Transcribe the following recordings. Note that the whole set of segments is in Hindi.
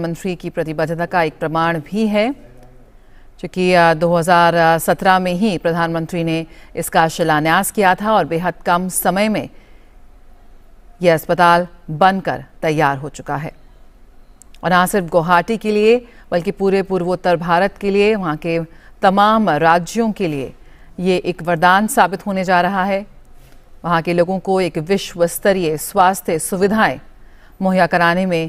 मंत्री की प्रतिबद्धता का एक प्रमाण भी है क्योंकि 2017 में ही प्रधानमंत्री ने इसका शिलान्यास किया था और बेहद कम समय में यह अस्पताल बनकर तैयार हो चुका है और ना सिर्फ गुवाहाटी के लिए बल्कि पूरे पूर्वोत्तर भारत के लिए वहाँ के तमाम राज्यों के लिए ये एक वरदान साबित होने जा रहा है वहाँ के लोगों को एक विश्व स्तरीय स्वास्थ्य सुविधाएं मुहैया कराने में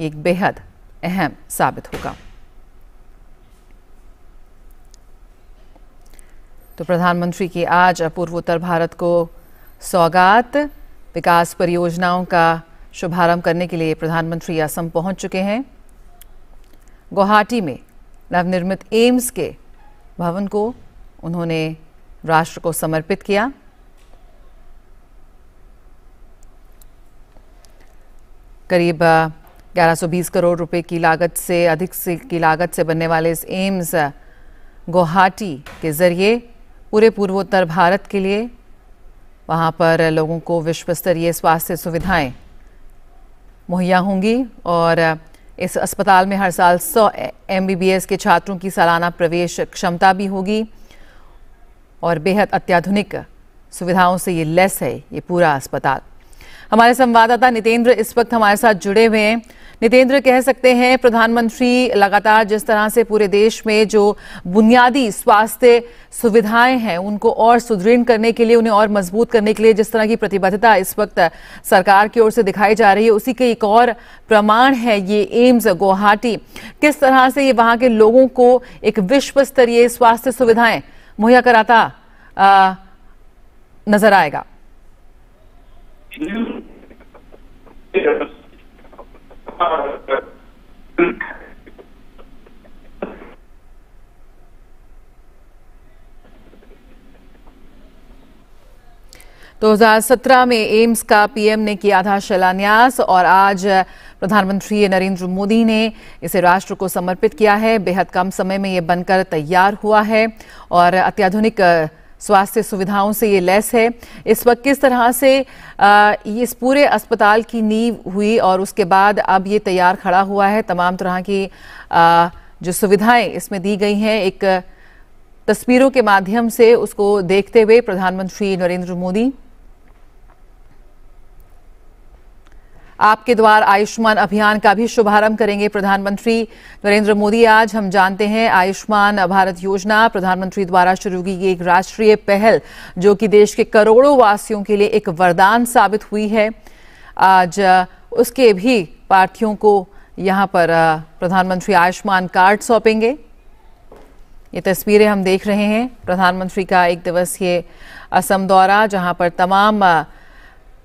एक बेहद अहम साबित होगा तो प्रधानमंत्री की आज पूर्वोत्तर भारत को सौगात विकास परियोजनाओं का शुभारंभ करने के लिए प्रधानमंत्री असम पहुंच चुके हैं गुवाहाटी में नवनिर्मित एम्स के भवन को उन्होंने राष्ट्र को समर्पित किया करीब 1120 करोड़ रुपए की लागत से अधिक से की लागत से बनने वाले इस एम्स गुवाहाटी के ज़रिए पूरे पूर्वोत्तर भारत के लिए वहाँ पर लोगों को विश्व स्तरीय स्वास्थ्य सुविधाएं मुहैया होंगी और इस अस्पताल में हर साल 100 एमबीबीएस के छात्रों की सालाना प्रवेश क्षमता भी होगी और बेहद अत्याधुनिक सुविधाओं से ये लेस है ये पूरा अस्पताल हमारे संवाददाता नितेंद्र इस वक्त हमारे साथ जुड़े हुए हैं नितेंद्र कह सकते हैं प्रधानमंत्री लगातार जिस तरह से पूरे देश में जो बुनियादी स्वास्थ्य सुविधाएं हैं उनको और सुदृढ़ करने के लिए उन्हें और मजबूत करने के लिए जिस तरह की प्रतिबद्धता इस वक्त सरकार की ओर से दिखाई जा रही है उसी के एक और प्रमाण है ये एम्स गुवाहाटी किस तरह से ये वहां के लोगों को एक विश्व स्तरीय स्वास्थ्य सुविधाएं मुहैया कराता आ, नजर आएगा 2017 में एम्स का पीएम ने किया था शिलान्यास और आज प्रधानमंत्री नरेंद्र मोदी ने इसे राष्ट्र को समर्पित किया है बेहद कम समय में ये बनकर तैयार हुआ है और अत्याधुनिक स्वास्थ्य सुविधाओं से ये लैस है इस वक्त किस तरह से इस पूरे अस्पताल की नींव हुई और उसके बाद अब ये तैयार खड़ा हुआ है तमाम तरह की जो सुविधाएं इसमें दी गई हैं एक तस्वीरों के माध्यम से उसको देखते हुए प्रधानमंत्री नरेंद्र मोदी आपके द्वार आयुष्मान अभियान का भी शुभारंभ करेंगे प्रधानमंत्री नरेंद्र मोदी आज हम जानते हैं आयुष्मान भारत योजना प्रधानमंत्री द्वारा शुरू की गई एक राष्ट्रीय पहल जो कि देश के करोड़ों वासियों के लिए एक वरदान साबित हुई है आज उसके भी पार्थियों को यहाँ पर प्रधानमंत्री आयुष्मान कार्ड सौंपेंगे ये तस्वीरें हम देख रहे हैं प्रधानमंत्री का एक दिवसीय असम दौरा जहां पर तमाम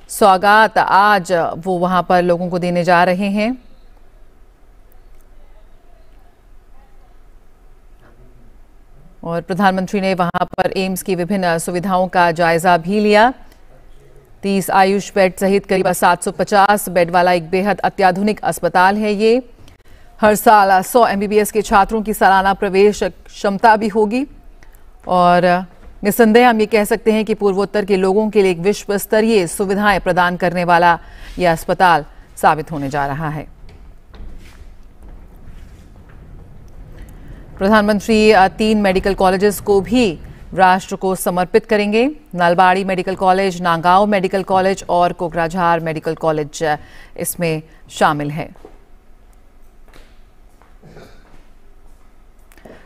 स्वागत आज वो वहां पर लोगों को देने जा रहे हैं और प्रधानमंत्री ने वहां पर एम्स की विभिन्न सुविधाओं का जायजा भी लिया तीस आयुष बेड सहित करीब 750 बेड वाला एक बेहद अत्याधुनिक अस्पताल है ये हर साल 100 एमबीबीएस के छात्रों की सालाना प्रवेश क्षमता भी होगी और निसंदेह हम ये कह सकते हैं कि पूर्वोत्तर के लोगों के लिए एक विश्व स्तरीय सुविधाएं प्रदान करने वाला यह अस्पताल साबित होने जा रहा है प्रधानमंत्री तीन मेडिकल कॉलेजेस को भी राष्ट्र को समर्पित करेंगे Nalbari medical college Nagaon medical college और कोकराझार मेडिकल कॉलेज इसमें शामिल है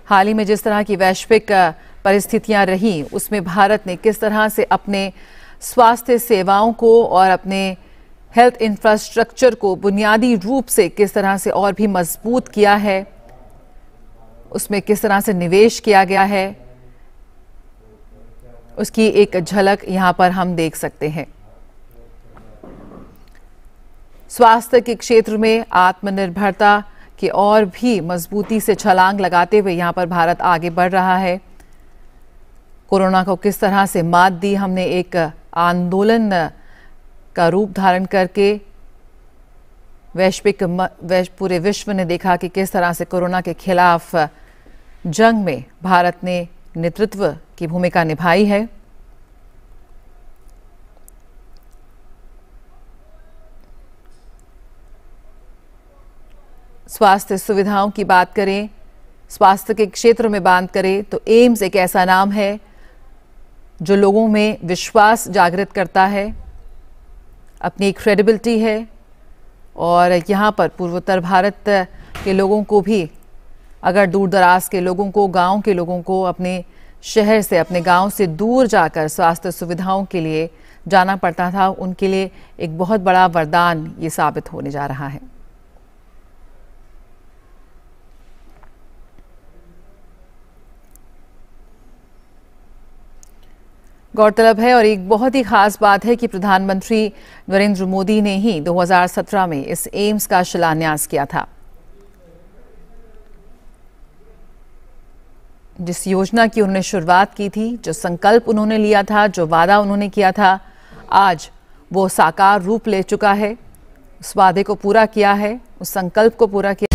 हाल ही में जिस तरह की वैश्विक परिस्थितियां रहीं उसमें भारत ने किस तरह से अपने स्वास्थ्य सेवाओं को और अपने हेल्थ इंफ्रास्ट्रक्चर को बुनियादी रूप से किस तरह से और भी मजबूत किया है उसमें किस तरह से निवेश किया गया है उसकी एक झलक यहाँ पर हम देख सकते हैं स्वास्थ्य के क्षेत्र में आत्मनिर्भरता की और भी मजबूती से छलांग लगाते हुए यहाँ पर भारत आगे बढ़ रहा है कोरोना को किस तरह से मात दी हमने एक आंदोलन का रूप धारण करके वैश्विक वैश, पूरे विश्व ने देखा कि किस तरह से कोरोना के खिलाफ जंग में भारत ने नेतृत्व की भूमिका निभाई है स्वास्थ्य सुविधाओं की बात करें स्वास्थ्य के क्षेत्र में बात करें तो एम्स एक ऐसा नाम है जो लोगों में विश्वास जागृत करता है अपनी क्रेडिबिलिटी है और यहाँ पर पूर्वोत्तर भारत के लोगों को भी अगर दूर दराज के लोगों को गांव के लोगों को अपने शहर से अपने गांव से दूर जाकर स्वास्थ्य सुविधाओं के लिए जाना पड़ता था उनके लिए एक बहुत बड़ा वरदान ये साबित होने जा रहा है गौरतलब है और एक बहुत ही खास बात है कि प्रधानमंत्री नरेंद्र मोदी ने ही 2017 में इस एम्स का शिलान्यास किया था जिस योजना की उन्होंने शुरुआत की थी जो संकल्प उन्होंने लिया था जो वादा उन्होंने किया था आज वो साकार रूप ले चुका है उस वादे को पूरा किया है उस संकल्प को पूरा किया